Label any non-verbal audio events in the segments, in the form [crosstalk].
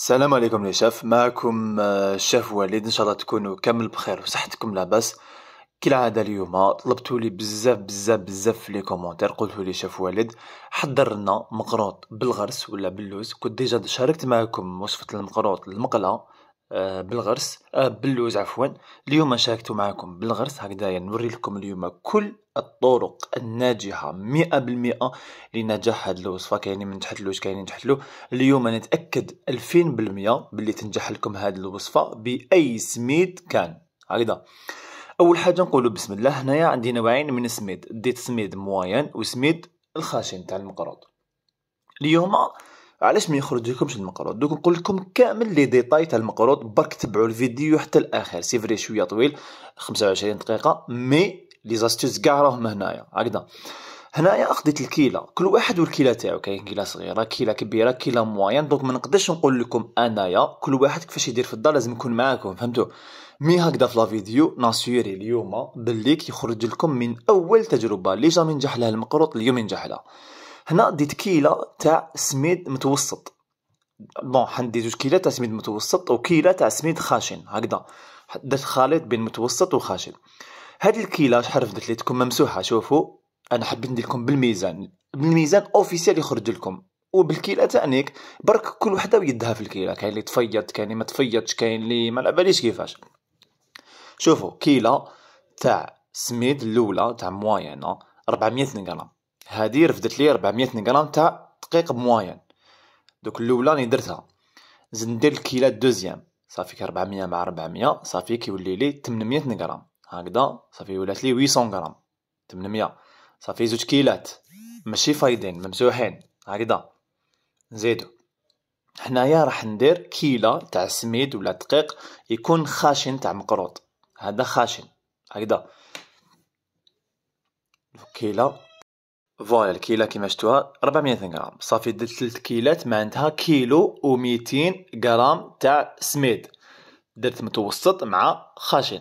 السلام عليكم لي شاف معكم آه، الشاف وليد ان شاء الله تكونوا كامل بخير وصحتكم لاباس كالعادة اليوم طلبتوا لي بزاف بزاف بزاف لي كومونتير قلتوا لي شاف وليد حضرنا مقروط بالغرس ولا باللوز كنت ديجا شاركت معكم وصفة المقروط المقلة آه، بالغرس آه، باللوز عفوا اليوم شاركت معكم بالغرس هكذايا نوري لكم اليوم كل الطرق الناجحة مئة بالمئة لنجاح هاد الوصفة كاينين من تحت اللوز كاينين تحت لو اليوم نتأكد ألفين بالمئة باللي تنجح لكم هاد الوصفة بأي سميد كان هكذا أول حاجة نقولوا بسم الله هنايا عندي نوعين من السميد ديت سميد موين وسميد الخشن تاع المقرض اليوم علاش ما يخرج لكمش المقروض دوك نقول لكم كامل لي ديتاي تاع المقروض برك تبعوا الفيديو حتى الاخر سي فري شويه طويل 25 دقيقه مي لي زاستوس كاع راهم هنايا هكذا هنايا اخذت الكيلة كل واحد والكيلة تاعو كاين كيلة صغيرة كيلة كبيرة كيلة موين دونك ما نقدرش نقول لكم انايا كل واحد كيفاش يدير في الدار لازم نكون معاكم فهمتوا مي هكذا في لا فيديو ناسيوري اليوم بلي كيخرج لكم من اول تجربة اللي جا منجح لها المقروط اليوم ينجح لها هنا ديت كيلة تاع سميد متوسط بون حندي جوج كيلة تاع سميد متوسط وكيلة تاع سميد خشن هكذا درت خليط بين متوسط وخشن هاد الكيلة شحال رفدت ليتكم ممسوحة شوفوا انا حبيت ندير لكم بالميزان بالميزان اوفيسيال يخرج لكم وبالكيله تانيك برك كل وحده ويدها في الكيله كاين اللي تفيض كاين اللي ما تفيضش كاين اللي ما كيفاش شوفوا كيله تاع سميد الاولى تاع موينه 400 غرام هادي رفدت لي 400 غرام تاع دقيق بموين دوك الاولى راني درتها زدت ندير الكيله الدوزيام صافي كي 400 مع 400 صافي كيولي لي 800 غرام هكذا صافي ولات لي 800 غرام 800 صافي زوج كيلات ماشي فايدين ممسوحين هكذا نزيدو حنايا راح ندير كيلة تاع سميد ولا دقيق يكون خاشن تاع مقروط هذا خاشن هكذا كيلة فوالا الكيله كيما شتوها 400 غرام صافي درت 3 كيلات معناتها كيلو و200 غرام تاع سميد درت متوسط مع خاشن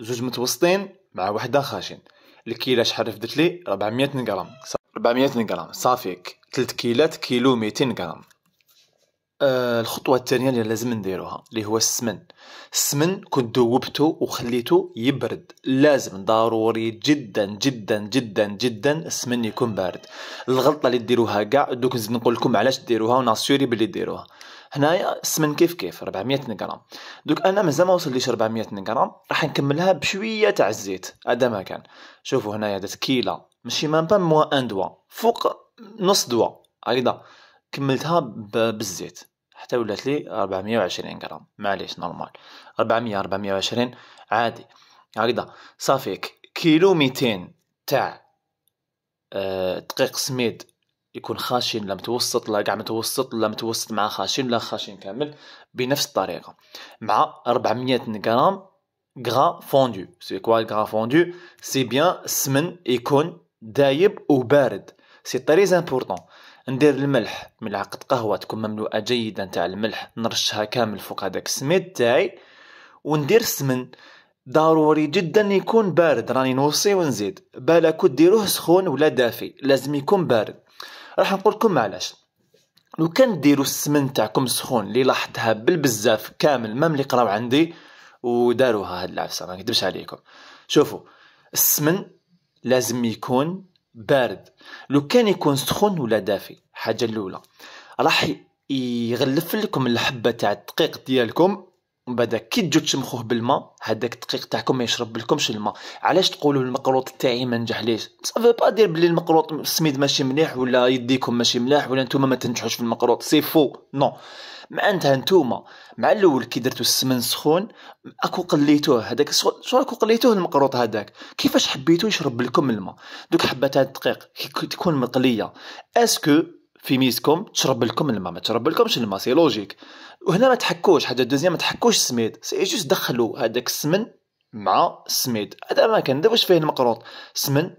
زوج متوسطين مع وحده خاشن الكيله شحال درت لي 400 غرام 400 غرام صافي 3 كيلات كيلو 200 غرام آه، الخطوه الثانيه اللي لازم نديروها اللي هو السمن السمن كنت ذوبته وخليته يبرد لازم ضروري جدا جدا جدا جدا السمن يكون بارد الغلطه اللي ديروها كاع دوك نزيد نقول لكم علاش ديروها وناسيوري باللي ديروها هنايا السمن كيف كيف 400 غرام دوك انا مازال ما وصلليش 400 غرام راح نكملها بشويه تاع الزيت هذا ما كان شوفوا هنايا درت كيله ماشي مام با موا ان دوا فوق نص دوا هكذا كملتها بالزيت حتى ولات لي 420 غرام معليش نورمال 400 420 عادي هكذا صافي كيلو 200 تاع آه، دقيق سميد يكون خاشن لا متوسط لا كاع متوسط لا متوسط مع خاشن لا خاشن كامل بنفس الطريقه مع 400 غرام غرا فوندو سي كوا غرا فوندو سي بيان السمن يكون دايب وبارد سي تري امبورطون ندير الملح ملعقة قهوة تكون مملوءة جيدا تاع الملح نرشها كامل فوق هذاك السميد تاعي وندير السمن ضروري جدا يكون بارد راني نوصي ونزيد بالك ديروه سخون ولا دافي لازم يكون بارد راح نقول لكم علاش لو كان ديروا السمن تاعكم سخون اللي لاحظتها بالبزاف كامل مام ملي قراو عندي وداروها هاد العفسه ما نكذبش عليكم شوفوا السمن لازم يكون بارد لو كان يكون سخون ولا دافي حاجه الاولى راح يغلف لكم الحبه تاع الدقيق ديالكم ومن بعد كي تجو تشمخوه بالماء هذاك الدقيق تاعكم ما يشرب لكمش الماء علاش تقولوا المقروط تاعي ما نجح ليش صافي با دير بلي المقروط السميد ماشي مليح ولا يديكم ماشي ملاح ولا نتوما ما تنجحوش في المقروط سي فو نو معناتها نتوما مع الاول كي درتو السمن سخون اكو قليتوه هذاك شو راكو قليتوه المقروط هذاك كيفاش حبيتو يشرب لكم الماء دوك حبات الدقيق كي تكون مقليه اسكو في ميزكم تشرب لكم الماء ما تشرب لكمش الماء سي لوجيك وهنا ما تحكوش حاجه دوزيام ما تحكوش السميد سي جوست دخلوا هذاك السمن مع السميد هذا ما كان واش فيه المقروط سمن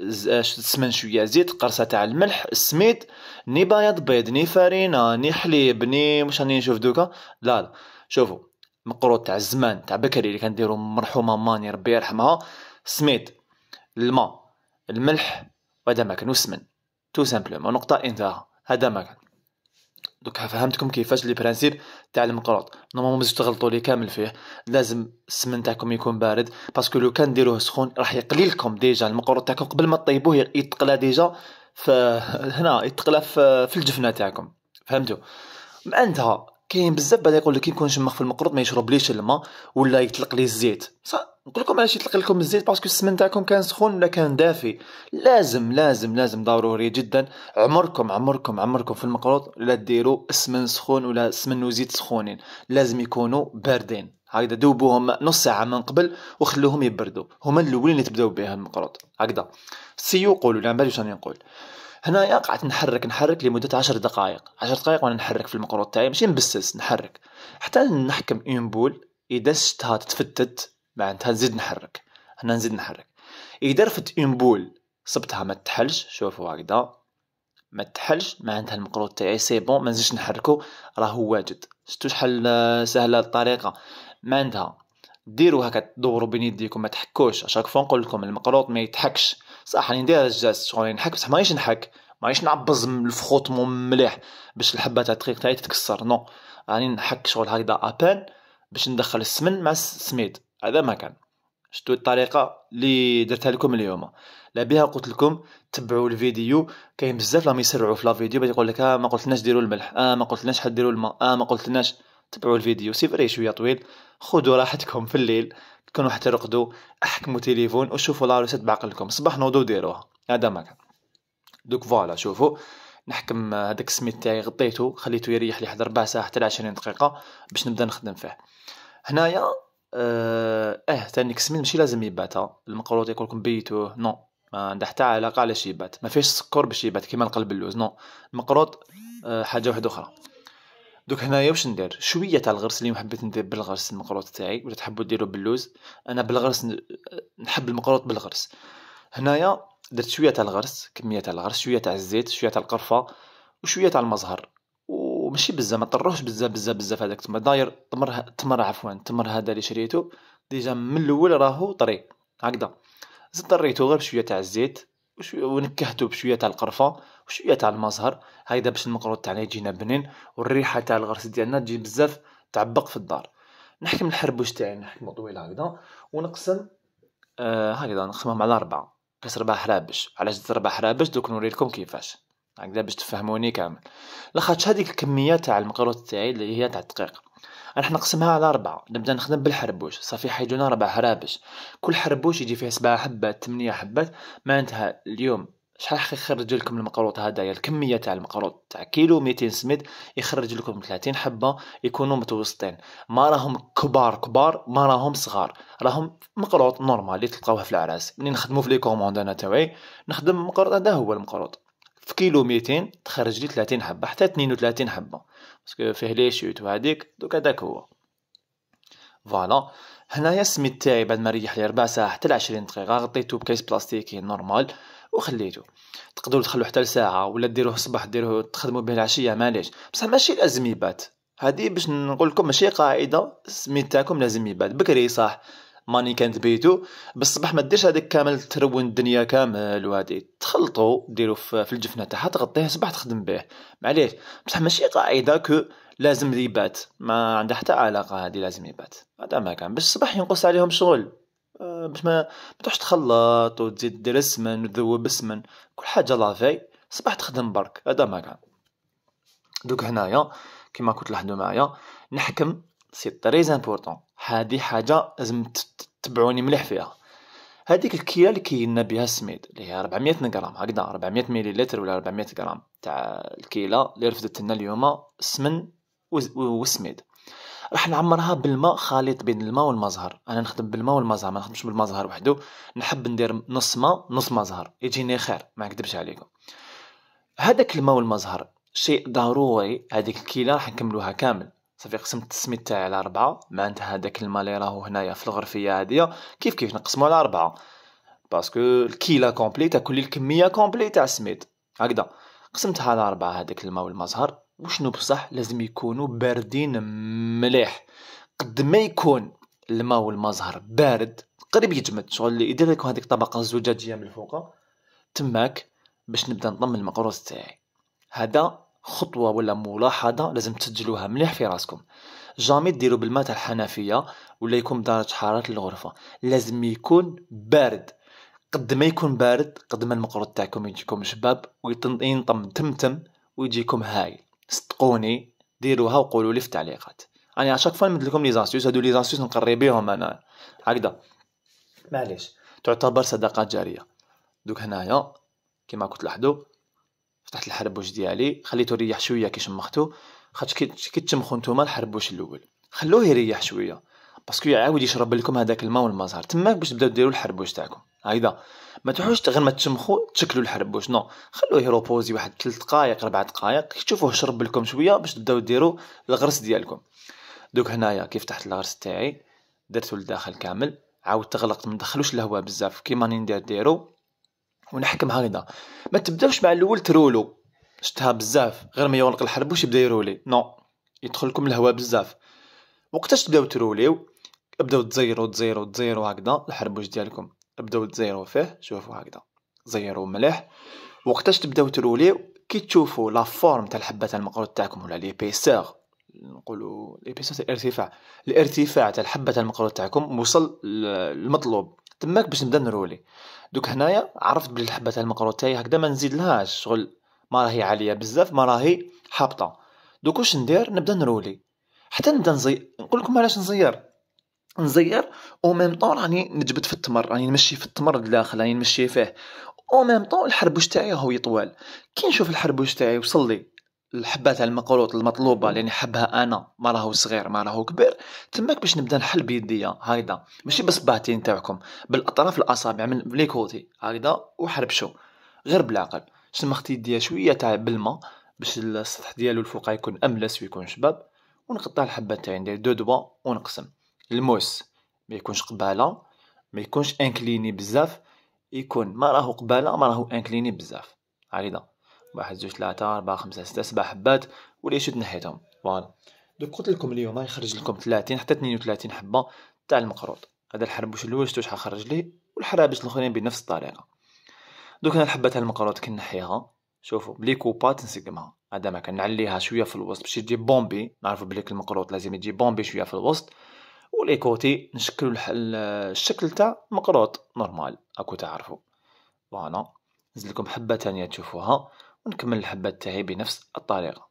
السمن شويه زيت قرصه تاع الملح السميد ني بياض بيض ني فارينه ني حليب ني مش راني نشوف دوكا لا لا شوفوا مقروط تاع الزمان تاع بكري اللي كنديرو مرحومه ماني ربي يرحمها سميد الماء الملح وهذا ما كانوا سمن تو سامبلومون نقطه انتهى هذا ما كان دوك فهمتكم كيفاش لي برانسيب تاع المقروط نورمالمون باش تغلطوا لي كامل فيه لازم السمن تاعكم يكون بارد باسكو لو كان ديروه سخون راح يقلي لكم ديجا المقروط تاعكم قبل ما تطيبوه يتقلى ديجا فهنا [laughs] يتقلى في الجفنه تاعكم فهمتوا مع انتهى كاين بزاف بعدا يقول لك كي يكون شمخ في المقروط ما يشربليش الماء ولا يطلق لي الزيت صح نقول لكم علاش يطلق لكم الزيت باسكو السمن تاعكم كان سخون ولا كان دافي لازم لازم لازم ضروري جدا عمركم عمركم عمركم في المقروط لا ديروا السمن سخون ولا السمن وزيت سخونين لازم يكونوا باردين هكذا دوبوهم نص ساعه من قبل وخلوهم يبردوا هما الاولين اللي تبداو بهم المقروط هكذا سيو قولوا لا ما نقول هنايا قعدت نحرك نحرك لمده عشر دقائق عشر دقائق وانا نحرك في المقروض تاعي ماشي نبسس نحرك حتى نحكم اون بول اذا شتها تتفتت معناتها نزيد نحرك هنا نزيد نحرك اذا رفت اون بول صبتها ما تحلش شوفوا هكذا ما تحلش معناتها المقروض تاعي سي بون ما نزيدش نحركو راهو واجد شتو شحال سهله الطريقه معناتها ديروا هكا تدوروا بين يديكم ما تحكوش اشاك فوا نقول لكم المقروض ما يتحكش صح راني يعني ندير الجاست شغل يعني نحك بصح مانيش نحك مانيش نعبز الفخوط مليح باش الحبه تاع الدقيق تاعي تتكسر نو راني نحك شغل هكذا ابان باش ندخل السمن مع السميد هذا ما كان شتو الطريقه اللي درتها لكم اليوم لا بها قلت لكم تبعوا الفيديو كاين بزاف راهم يسرعوا في لا فيديو باش يقول لك اه ما قلتلناش ديروا الملح اه ما قلتلناش حد ديروا الماء اه ما قلتلناش تبعوا الفيديو سي فري شويه طويل خذوا راحتكم في الليل تكونوا حتى رقدوا احكموا تليفون وشوفوا ريسيت بعقلكم صباح نوضوا ديروها هذا ما كان دوك فوالا شوفوا نحكم هذاك السميت تاعي غطيته خليته يريح لي ربع ساعه حتى 20 دقيقه باش نبدا نخدم فيه هنايا اه, اه تاني ماشي لازم يبات المقروط يقول لكم بيتوه نو ما عنده حتى علاقه على شيبات ما فيش سكر باش يبات كيما القلب اللوز نو المقروط اه حاجه واحده اخرى دوك هنايا واش ندير شويه تاع الغرس اليوم حبيت ندير بالغرس المقروط تاعي ولا تحبوا ديروا باللوز انا بالغرس نحب المقروط بالغرس هنايا درت شويه تاع الغرس كميه تاع الغرس شويه تاع الزيت شويه تاع القرفه وشويه تاع المزهر وماشي بزاف ما طروش بزاف بزاف بزاف هذاك التمر داير تمر تمر عفوا التمر هذا اللي شريته ديجا من الاول راهو طري هكذا زدت طريته غير بشويه تاع الزيت ونكهتو بشويه تاع القرفه وشويه تاع المزهر هيدا باش المقروط تاعنا يجينا بنين والريحه تاع الغرس ديالنا تجي بزاف تعبق في الدار نحكم الحربوش تاعي نحكمو طويل هكذا ونقسم آه هكذا نقسمهم على ربعة كاس ربع حرابش علاش درت ربع حرابش دوك نوريلكم كيفاش هكذا باش تفهموني كامل لاخاطش هذيك الكميه تاع المقروط تاعي اللي هي تاع الدقيق راح نقسمها على أربعة نبدأ نخدم بالحربوش صافي حيجونا ربع حرابش كل حربوش يجي فيه سبعة حبات ثمانية حبات معناتها اليوم شحال يخرج لكم المقروط هذايا الكميه تاع المقروط تاع كيلو 200 سميد يخرج لكم 30 حبه يكونوا متوسطين ما راهم كبار كبار ما راهم صغار راهم مقروط نورمال اللي تلقاوه في العراس ملي نخدموا في لي كوموند انا تاعي نخدم المقروط هذا هو المقروط في كيلو 200 تخرج لي 30 حبه حتى 32 حبه باسكو فيه لي شوت وهاديك دوك هذاك هو فوالا هنايا السميت تاعي بعد ما ريح لي ربع ساعه حتى 20 دقيقه غطيته بكيس بلاستيكي نورمال وخليته تقدروا تخلو حتى لساعه ولا ديروه الصباح ديروه تخدموا به العشيه معليش بصح ماشي يبات هادي باش نقول لكم ماشي قاعده السميت تاعكم لازم يبات بكري صح ماني كانت بيتو بالصباح ما ديرش هذاك كامل ترون الدنيا كامل وهادي تخلطو ديرو في الجفنه تاعها تغطيه صباح تخدم به معليش بصح ماشي قاعده كو لازم يبات ما عندها حتى علاقه هذه لازم يبات هذا ما كان باش الصباح ينقص عليهم شغل آه، باش ما تروحش تخلط وتزيد دير السمن وتذوب السمن كل حاجه لافي صباح تخدم برك هذا ما كان دوك هنايا كيما كنت لاحظوا معايا نحكم سي تري امبورطون هذه حاجه لازم تبعوني مليح فيها هذيك الكيله اللي كينا بها السميد اللي هي 400 غرام هكذا 400 مليلتر ولا 400 غرام تاع الكيله اللي رفدت لنا اليوم السمن والسميد راح نعمرها بالماء خليط بين الماء والمزهر انا نخدم بالماء والمزهر ما نخدمش بالمزهر وحده نحب ندير نص ماء نص مزهر يجيني خير ما نكذبش عليكم هذاك الماء والمزهر شيء ضروري هذيك الكيله راح نكملوها كامل صافي قسمت التسميت تاعي على ربعة معناتها هذاك الما اللي راهو هنايا في الغرفية هادية كيف كيف نقسمو على ربعة باسكو الكيلا كومبلي تاع كل الكمية كومبلي تاع السميد هكذا قسمتها على ربعة هذاك الماء والمزهر وشنو بصح لازم يكونوا باردين مليح قد ما يكون الماء والمزهر بارد قريب يجمد شغل اللي يدير لكم هذيك الطبقة الزجاجية من الفوق تماك باش نبدا نضم المقروص تاعي هذا خطوه ولا ملاحظه لازم تسجلوها مليح في راسكم جامي ديروا بالماء تاع الحنفيه ولا يكون درجه حراره الغرفه لازم يكون بارد قد ما يكون بارد قد ما المقروض تاعكم يجيكم شباب وينطم تمتم ويجيكم هايل صدقوني ديروها وقولوا لي في التعليقات انا يعني اشاك فوا نمد لكم لي زاسيوس هادو لي زاسيوس نقري بيهم انا هكذا معليش تعتبر صدقات جاريه دوك هنايا كما كنت لاحظوا فتحت الحربوش ديالي خليته يريح شويه كي شمختو خاطش كي تشمخو نتوما الحربوش الاول خلوه يريح شويه باسكو يعاود يشرب لكم هذاك الماء والمزهر تماك باش تبداو ديروا الحربوش تاعكم هايدا ما تروحوش غير ما تشمخو تشكلوا الحربوش نو خلوه يروبوزي واحد 3 دقائق 4 دقائق كي تشوفوه شرب لكم شويه باش تبداو ديروا الغرس ديالكم دوك هنايا كيف تحت الغرس تاعي درتو لداخل كامل عاود تغلقت ما ندخلوش الهواء بزاف كيما راني ندير ديرو ونحكم هكذا ما تبداوش مع الاول ترولو شتها بزاف غير ما يغلق الحربوش يبدا يرولي نو يدخل لكم الهواء بزاف وقتاش تبداو تروليو ابداو تزيرو تزيرو تزيرو هكذا الحربوش ديالكم ابداو تزيرو فيه شوفوا هكذا زيرو مليح وقتاش تبداو تروليو كي تشوفوا لا فورم تاع الحبه تاع المقروط تاعكم ولا لي بيسور نقولوا لي بيسور الارتفاع الارتفاع تاع الحبه تاع المقروط تاعكم وصل للمطلوب تماك باش نبدا نرولي دوك هنايا عرفت بلي الحبه تاع المقروط تاعي هكذا ما نزيدلهاش شغل ما راهي عاليه بزاف ما راهي هابطه دوك واش ندير نبدا نرولي حتى نبدا نزير نقول لكم علاش نزير نزير او ميم طون راني نجبد في التمر راني نمشي في التمر لداخل راني نمشي فيه او ميم طون الحربوش تاعي هو يطوال كي نشوف الحربوش تاعي وصل لي الحبه تاع المقروط المطلوبه لاني حبها انا ما راهو صغير ما راهو كبير تماك باش نبدا نحل بيديا هكذا ماشي بالصباعتين تاعكم بالاطراف الاصابع من كوتي هكذا وحربشو غير بالعقل شمخت يديا شويه تاع بالماء باش السطح ديالو الفوق يكون املس ويكون شباب ونقطع الحبه تاعي ندير دو دوا ونقسم الموس ما يكونش قباله ما يكونش انكليني بزاف يكون ما راهو قباله ما راهو انكليني بزاف هكذا واحد زوج ثلاثة أربعة خمسة ستة سبع حبات ولا شد نحيتهم فوالا دوك قلت لكم اليوم يخرج لكم 30 حتى 32 حبة تاع المقروط هذا الحربوش الأول شتو شحال خرج ليه والحرابش الآخرين بنفس الطريقة دوك أنا الحبة تاع المقروط كنحيها شوفوا بلي كوبات نسقمها هذا ما كنعليها شويه في الوسط باش تجي بومبي نعرفوا بليك المقروط لازم يجي بومبي شويه في الوسط ولي كوتي نشكلوا الشكل تاع مقروط نورمال اكو تعرفوا فوالا نزل لكم حبه ثانيه تشوفوها ونكمل الحبات تاعي بنفس الطريقه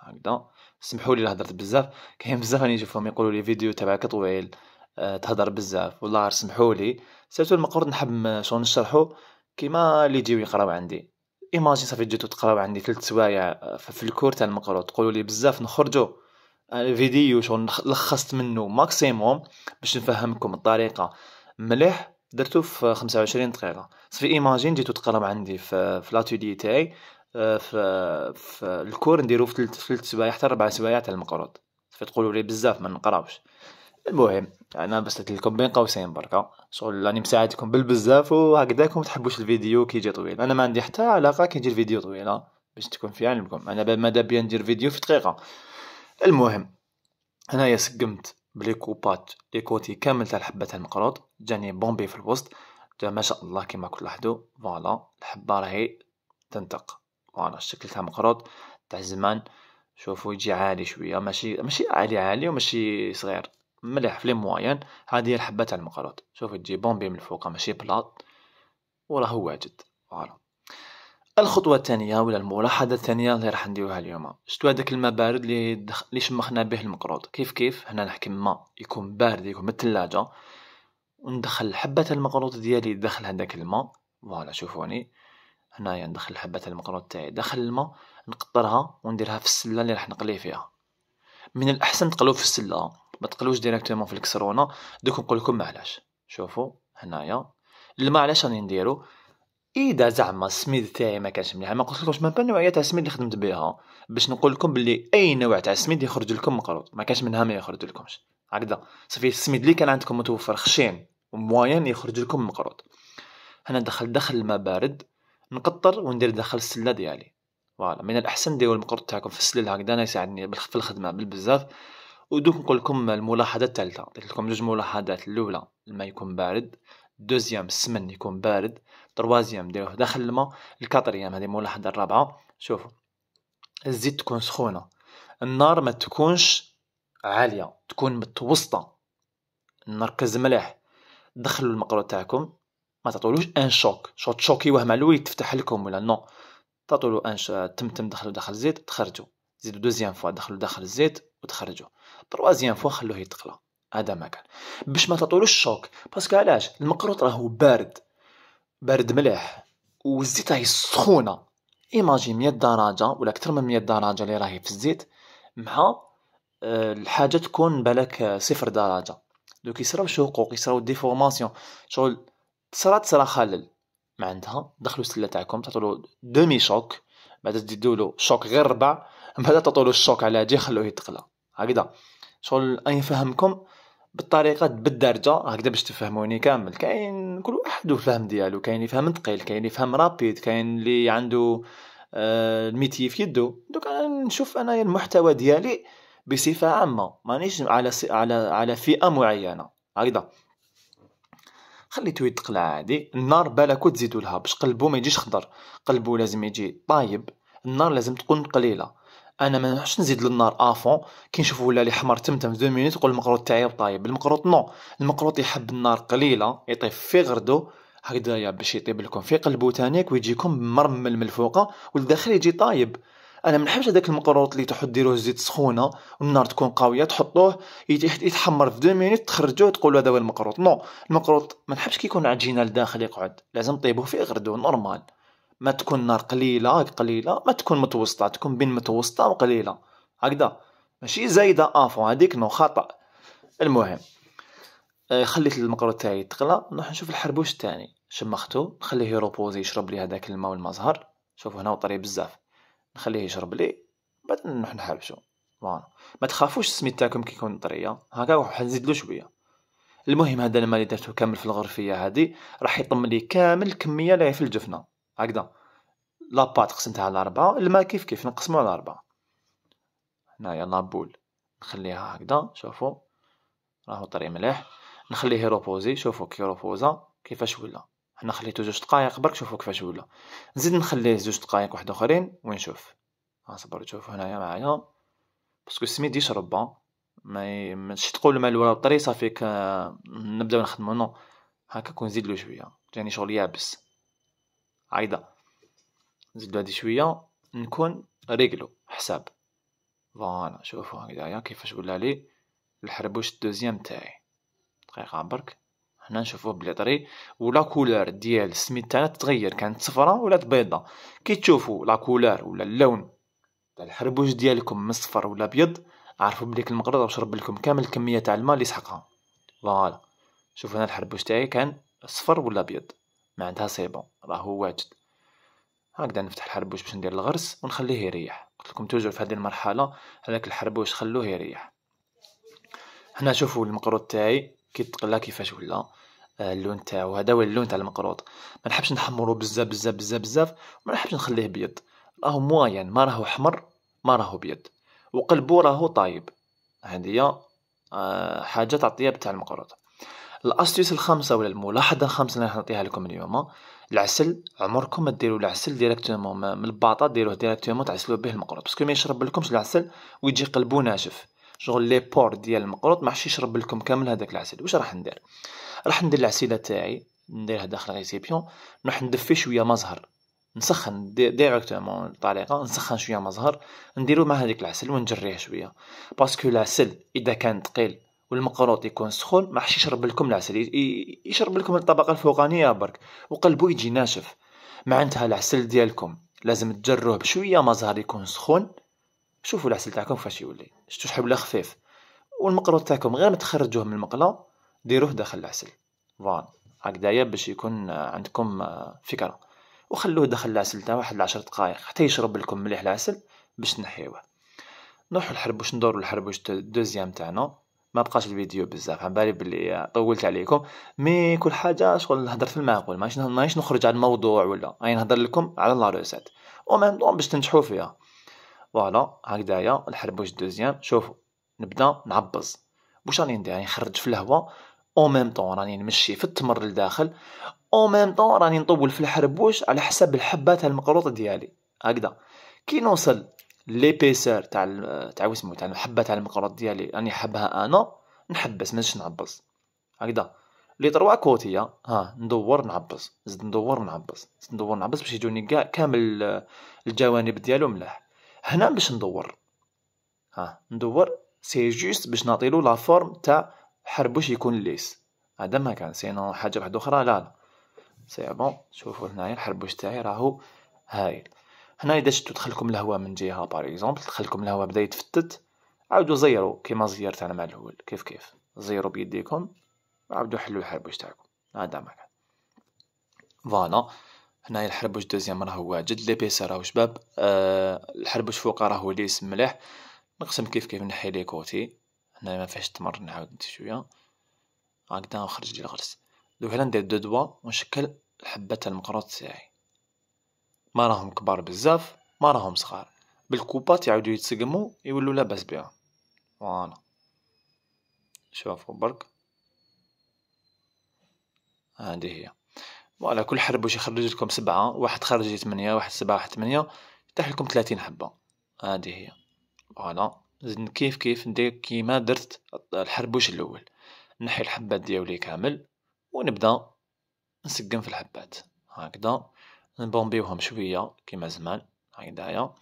هكذا سمحوا لي هضرت بزاف كاين بزاف راني نشوفهم يقولوا لي فيديو تاعك طويل أه تهضر بزاف والله سمحوا لي سيرتو المقروض نحب شغل نشرحو كيما اللي يجيو يقراو عندي ايماجي صافي جيتو تقراو عندي ثلاث سوايع آه، في الكور تاع المقروض تقولوا لي بزاف نخرجوا آه، الفيديو شغل لخصت منه ماكسيموم باش نفهمكم الطريقه مليح درتو في 25 دقيقه صافي ايماجين جيتو تقرا عندي في في لاتولي تاعي في آه، في الكور نديرو في ثلاث سبايع حتى ربع سبايع تاع المقروض صافي تقولوا لي بزاف ما نقراوش المهم انا بس لكم بين قوسين بركا شغل راني مساعدكم بالبزاف وهكذاكم تحبوش الفيديو كي يجي طويل انا ما عندي حتى علاقه كي يجي الفيديو طويله باش تكون في علمكم انا ماذا بيا ندير فيديو في دقيقه المهم هنايا سقمت بلي كوبات لي كوتي كامل تاع الحبه تاع المقروض جاني بومبي في الوسط جا ما شاء الله كيما كنلاحظوا فوالا الحبه راهي تنطق فوالا الشكل تاع مقروط تاع زمان شوفوا يجي عالي شويه ماشي ماشي عالي عالي وماشي صغير مليح في لي موايان هذه هي الحبه تاع المقروط شوفوا تجي بومبي من الفوق ماشي بلاط وراه واجد فوالا الخطوة الثانية ولا الملاحظة الثانية اللي راح نديروها اليوم شتو هذاك الماء بارد اللي دخ... اللي شمخنا به المقروض كيف كيف هنا نحكي ما يكون بارد يكون من الثلاجة وندخل حبة المقروط ديالي داخل هداك الماء فوالا شوفوني هنايا ندخل حبة المقروط تاعي داخل الماء نقطرها ونديرها في السلة اللي راح نقلي فيها من الأحسن تقلو في السلة ما تقلوش ديريكتومون في الكسرونة دوك نقول لكم علاش شوفوا هنايا الماء علاش راني نديرو اذا زعما السميد تاعي ما كانش مليح ما قلتلكمش ما بان نوعيه تاع السميد اللي خدمت بها باش نقول لكم اي نوع تاع السميد يخرج لكم مقروض ما كانش منها ما يخرج لكمش هكذا صافي السميد اللي كان عندكم متوفر خشين موين يخرج لكم مقروض هنا ندخل دخل الماء بارد نقطر وندير دخل السله ديالي فوالا من الاحسن ديروا المقروض تاعكم في السله هكذا انا يساعدني في الخدمه بالبزاف ودوك نقول لكم الملاحظه الثالثه قلت لكم جوج ملاحظات الاولى الماء يكون بارد دوزيام السمن يكون بارد تروازيام ديروه داخل الماء الكاتريام هذه الملاحظه الرابعه شوفوا الزيت تكون سخونه النار ما تكونش عاليه تكون متوسطه نركز مليح دخلوا المقروض تاعكم ما تعطولوش ان شوك شو تشوكيوه مع الاول تفتح لكم ولا نو تعطولو ان شا... تم تم دخلوا داخل الزيت تخرجوا زيدوا دوزيام فوا دخلوا داخل الزيت وتخرجوا تروازيام فوا خلوه يتقلى هذا ما كان باش ما تعطولوش شوك باسكو علاش المقروط راهو بارد بارد مليح والزيت راهي سخونه ايماجي 100 درجه ولا اكثر من 100 درجه اللي راهي في الزيت مع آه، الحاجه تكون بالك آه، صفر درجه دو كيسراوش حقوق يصراو ديفورماسيون شغل تصرا صرا خلل ما عندها دخلوا السله تاعكم تعطولو دومي شوك بعد تديروا له شوك غير ربع من بعد تعطولو الشوك على جي خلوه يتقلى هكذا شغل اي نفهمكم بالطريقه بالدرجه هكذا باش تفهموني كامل كاين كل واحد فهم ديالو كاين اللي يفهم ثقيل كاين اللي يفهم رابيد كاين اللي عنده آه، الميتي في يدو دوك انا نشوف انايا المحتوى ديالي بصفه عامه مانيش على على على فئه معينه هكذا خليتو يتقلع عادي النار بالكو تزيدو لها باش قلبو ما يجيش خضر قلبو لازم يجي طايب النار لازم تكون قليله انا ما نحش نزيد للنار افون كي نشوف ولا لي حمر تمتم دو مينوت نقول المقروط تاعي طايب المقروط نو المقروط يحب النار قليله يطيب في غردو هكذايا باش يطيب لكم في قلبو تانيك ويجيكم مرمل من الفوق والداخل يجي طايب انا ما نحبش هذاك المقروط اللي تحط ديروه زيت سخونه والنار تكون قويه تحطوه يتحمر في دو مينيت تخرجوه تقولوا هذا هو المقروط نو المقروط ما نحبش كي يكون عجينه لداخل يقعد لازم طيبوه في غردو نورمال ما تكون نار قليله قليله ما تكون متوسطه تكون بين متوسطه وقليله هكذا ماشي زايده افون هذيك نو خطا المهم آه، خليت المقروط تاعي تقلى نروح نشوف الحربوش الثاني شمختو نخليه يروبوزي يشرب لي هذاك الماء والمزهر شوفوا هنا وطري بزاف نخليه يشرب لي بعد نروح نحبسو فوالا ما تخافوش السميت تاعكم كيكون طريه هكا راح نزيدلو شويه المهم هذا الماء اللي درتو كامل في الغرفيه هذه راح يطم لي كامل الكميه اللي في الجفنه هكذا لاباط قسمتها على اربعه الماء كيف كيف نقسمو على اربعه هنايا لابول نخليها هكذا شوفوا راهو طري مليح نخليه يروبوزي شوفوا كي روبوزا كيفاش ولا انا خليته جوج دقائق برك شوفوا كيفاش ولا نزيد نخليه زوج دقائق واحد اخرين ونشوف اصبر تشوفوا هنايا معايا باسكو السميد يشرب ما ماشي تقول ما الولا طري صافي نبداو نخدمو نو هاكا كون نزيد له شويه جاني شغل يابس عايده نزيد له هادي شويه نكون ريغلو حساب فوالا شوفوا هكذايا كيفاش ولا لي الحربوش الدوزيام تاعي دقيقه برك هنا نشوفوه بلي طري ولا كولور ديال السميد تاعنا تتغير كانت صفراء ولات بيضاء كي تشوفوا لا كولور ولا اللون تاع الحربوش ديالكم من صفر ولا ابيض عرفوا بليك المقرض راه شرب لكم كامل الكميه تاع الماء اللي سحقها فوالا شوف هنا الحربوش تاعي كان صفر ولا ابيض عندها سي بون راهو واجد هكذا نفتح الحربوش باش ندير الغرس ونخليه يريح قلت لكم توجد في هذه المرحله هذاك الحربوش خلوه يريح هنا شوفوا المقروض تاعي تقلا كيفاش ولا آه، اللون تاعو هذا هو اللون تاع المقروط ما نحبش نحمرو بزاف بزاف بزاف بزاف ما نحبش نخليه بيض راهو موين ما راهو احمر ما راهو بيض وقلبو راهو طايب هذه هي آه، حاجه تاع الطياب تاع المقروط الاستيس الخامسه ولا الملاحظه الخامسه اللي نعطيها لكم اليوم العسل عمركم ما ديروا العسل ديريكتومون من الباطا ديروه ديريكتومون تعسلوا به المقروط باسكو ما يشرب لكمش العسل ويجي قلبو ناشف شغل لي بور ديال المقروط ما حشيش يشرب لكم كامل هذاك العسل واش راح ندير راح ندير العسيله تاعي نديرها داخل ريسيبيون نروح ندفي شويه مزهر نسخن ديريكتومون الطريقه نسخن شويه مزهر نديرو مع هذيك العسل ونجريه شويه باسكو العسل اذا كان ثقيل والمقروط يكون سخون ما حشيش يشرب لكم العسل يشرب لكم الطبقه الفوقانيه برك وقلبو يجي ناشف معناتها العسل ديالكم لازم تجروه بشويه مزهر يكون سخون شوفوا العسل تاعكم فاش يولي شتو حبله خفيف والمقرور تاعكم غير ما تخرجوه من المقله ديروه داخل العسل فوالا هكذايا باش يكون عندكم آه، فكره وخلوه داخل العسل تاع واحد 10 دقائق حتى يشرب لكم مليح العسل باش تنحيوه نروحوا الحربوش ندوروا الحربوش دوزيام تاعنا ما بقاش الفيديو بزاف على بالي بلي آه، طولت عليكم مي كل حاجه شغل نهضر في المعقول مانيش مانيش نخرج على الموضوع ولا راني نهضر لكم على لا روسيت طون باش تنجحوا فيها فوالا هكدايا الحربوش واش دوزيام شوفوا نبدا نعبز واش راني ندير راني نخرج في الهواء او ميم طون راني نمشي في التمر لداخل او ميم طون راني نطول في الحربوش على حسب الحبات تاع المقروط ديالي هكذا كي نوصل ليبيسور تاع تاع واسمو تاع الحبه تاع المقروط ديالي راني حبها انا نحبس ماشي نعبص هكذا لي تروا كوتيا ها ندور نعبص زد ندور نعبص زد ندور نعبص باش يجوني كامل الجوانب ديالو ملاح هنا باش ندور ها ندور سي جوست باش نعطيلو لا فورم تاع حربوش يكون ليس هذا ما كان سينو حاجه واحده اخرى لا لا سي بون شوفوا هنايا الحربوش تاعي راهو هايل هنا اذا شتو دخلكم الهواء من جهه باغ اكزومبل دخلكم الهواء بدا يتفتت عاودوا زيروا كيما زيرت انا مع الاول كيف كيف زيروا بيديكم عاودوا حلوا الحربوش تاعكم هذا ما كان فوالا هنايا الحربوش دوزيام راهو واجد بيس راهو شباب أه الحربوش فوق راهو ليس مليح نقسم كيف كيف نحي لي كوتي هنا ما فيهش تمر نعاود شويه هكذا نخرج لي الغرس دو هنا ندير دو دوا ونشكل حبات المقروط تاعي ما راهم كبار بزاف ما راهم صغار بالكوبات يعاودوا يتسقمو يولو لاباس بيهم فوالا شوفوا برك هادي هي وعلى كل حرب واش يخرج لكم سبعة واحد خرج ثمانية واحد سبعة واحد ثمانية يطيح لكم ثلاثين حبة هادي هي فوالا زدنا كيف كيف ندير كيما درت الحربوش الاول نحي الحبات ديالي كامل ونبدا نسقم في الحبات هكذا نبومبيوهم شويه كيما زمان هكذايا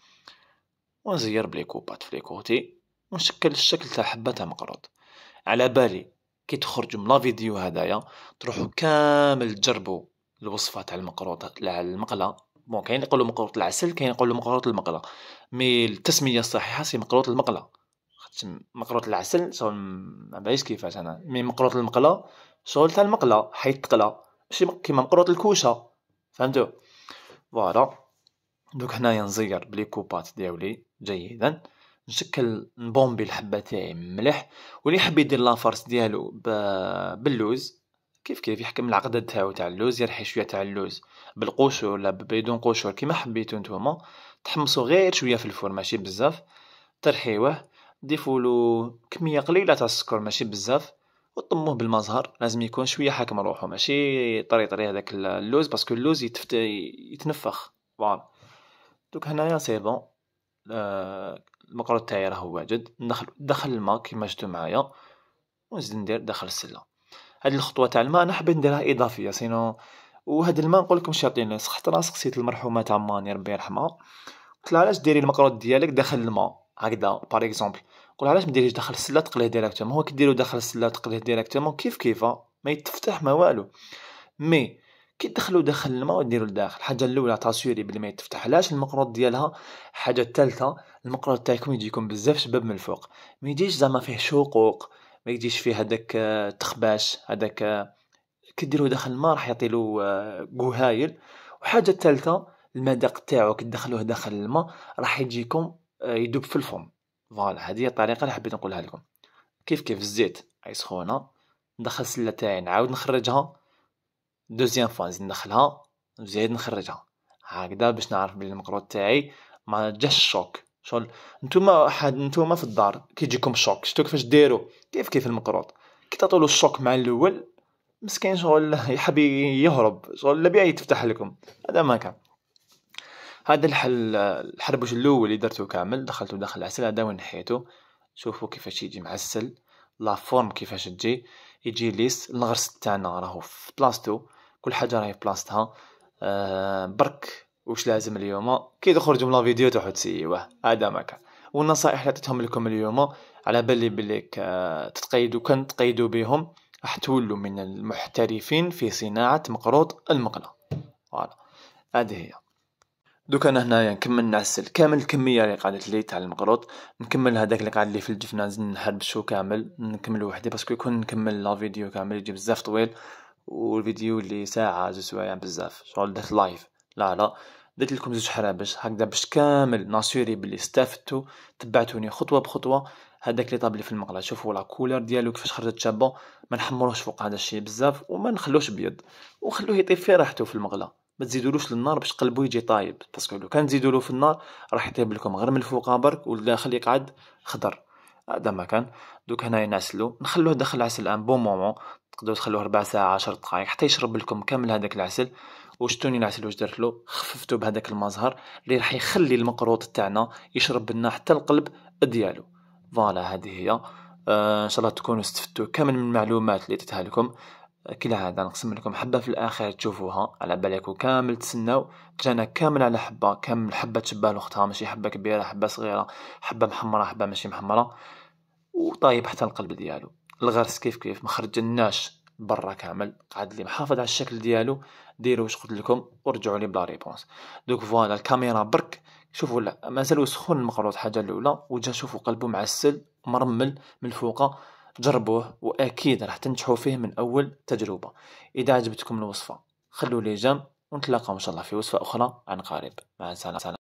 ونزير بلي كوبات في كوتي ونشكل الشكل تاع حبه تاع مقروض على بالي كي تخرجوا من لا فيديو هدايا تروحوا كامل تجربوا الوصفه تاع المقروط تاع المقله بون كاين يقولوا مقروط العسل كاين يقولوا مقروط المقله مي التسميه الصحيحه سي مقروط المقله مقروط العسل شغل ما بعيش كيفاش انا مي مقروط المقله شغل تاع المقله حيت تقلى ماشي كيما مقروط الكوشه فهمتو فوالا دوك هنايا نزير بلي كوبات ديالي جيدا نشكل نبومبي الحبه تاعي مليح واللي يحب يدير لافارس ديالو باللوز كيف كيف يحكم العقدة تاعو تاع اللوز يرحي شويه تاع اللوز بالقشور ولا بدون قشور كيما حبيتو نتوما تحمصو غير شويه في الفور ماشي بزاف ترحيوه ضيفولو كميه قليله تاع السكر ماشي بزاف وطموه بالمزهر لازم يكون شويه حاكم روحو ماشي طري طري هذاك اللوز باسكو اللوز يتفت يتنفخ فوالا دوك هنايا سي بون آه، المقرود تاعي راهو واجد ندخل دخل الماء كيما شفتو معايا ونزيد ندير داخل السله هاد الخطوه تاع الماء انا حبيت نديرها اضافيه سينو وهذا الماء نقول لكم شاطين سخت راس قصيت المرحومه تاع ماني ربي يرحمها قلت لها علاش ديري المقروض ديالك داخل الماء هكذا باغ اكزومبل قول علاش ما ديريش داخل السله تقليه ديريكتومون هو كي ديرو داخل السله تقليه ديريكتومون كيف كيفا ما يتفتح ما والو مي كي تدخلو داخل الماء وديرو لداخل حاجه الاولى تاسوري بلي ما يتفتح علاش المقروض ديالها حاجه الثالثه المقروض تاعكم يجيكم بزاف شباب من الفوق ما يجيش زعما فيه شقوق ما يجيش فيه هذاك التخباش آه، هذاك آه، كديرو داخل الماء راح يعطيلو قهايل آه، وحاجه الثالثه المذاق تاعو كدخلوه داخل الماء راح يجيكم يدوب في الفم فوالا هذه هي الطريقه اللي حبيت نقولها لكم كيف كيف الزيت هاي سخونه ندخل السله تاعي نعاود نخرجها دوزيام فوا نزيد ندخلها نزيد نخرجها هكذا باش نعرف بلي المقروط تاعي ما جاش الشوك شغل نتوما حد نتوما في الدار كيجيكم شوك شتو كيفاش ديروا كيف كيف المقروط كي تعطولو الشوك مع الاول مسكين شغل [laughs] يحب يهرب شغل لا بيعي تفتح لكم هذا ما كان هذا الحل الحربوش الاول اللي درتو كامل دخلتو داخل العسل هذا وين نحيتو شوفوا كيفاش يجي معسل لا فورم كيفاش تجي يجي ليس الغرس تاعنا راهو في بلاصتو كل حاجه راهي في بلاصتها آه برك واش لازم اليوم كي تخرجوا من لا فيديو تروحوا تسيوه هذا كان والنصائح اللي عطيتهم لكم اليوم على بالي بليك آه، تتقيدوا كان تقيدوا بهم راح تولوا من المحترفين في صناعة مقروط المقلة فوالا هذه هي دوكا انا هنايا نكمل نعسل كامل الكميه اللي قعدت لي تاع المقروط نكمل هذاك اللي قعد لي في الجفنه نحبشو كامل نكمل وحدي باسكو كون نكمل لا فيديو كامل يجي بزاف طويل والفيديو اللي ساعه زوج سوايع بزاف شغل درت لايف لا لا درت لكم زوج حرابش هكذا باش كامل ناسوري بلي استفدتو تبعتوني خطوه بخطوه هذاك لي طابلي في المقله شوفوا لا كولور ديالو كيفاش خرجت شابه ما نحمروش فوق هذا الشيء بزاف وما نخلوش بيض وخلوه يطيب في راحته في المقله ما تزيدولوش للنار باش قلبو يجي طايب باسكو لو كان تزيدولو في النار راح يطيب لكم غير من الفوق برك والداخل يقعد خضر هذا ما كان دوك هنايا نعسلو نخلوه داخل العسل ان بون مومون تقدروا تخلوه ربع ساعه 10 دقائق حتى يشرب لكم كامل هذاك العسل وشتوني توني العسل واش درت له خففتو بهذاك المظهر اللي راح يخلي المقروط تاعنا يشرب لنا حتى القلب ديالو فوالا هذه هي آه ان شاء الله تكونوا استفدتوا كامل من المعلومات اللي عطيتها لكم كالعادة نقسم لكم حبة في الآخر تشوفوها على بالكم كامل تسناو جانا كامل على حبة كامل حبة تشبه لأختها ماشي حبة كبيرة حبة صغيرة حبة محمرة حبة ماشي محمرة وطايب حتى القلب ديالو الغرس كيف كيف الناش برا كامل قاعد لي محافظ على الشكل ديالو ديروا واش قلت لكم ورجعوا لي بلا ريبونس دوك فوالا الكاميرا برك شوفوا لا مازال سخون المقروط حاجه الاولى وجا شوفوا قلبه معسل مرمل من الفوق جربوه واكيد راح تنجحوا فيه من اول تجربه اذا عجبتكم الوصفه خلوا لي جام ونتلاقاو ان شاء الله في وصفه اخرى عن قريب مع السلامه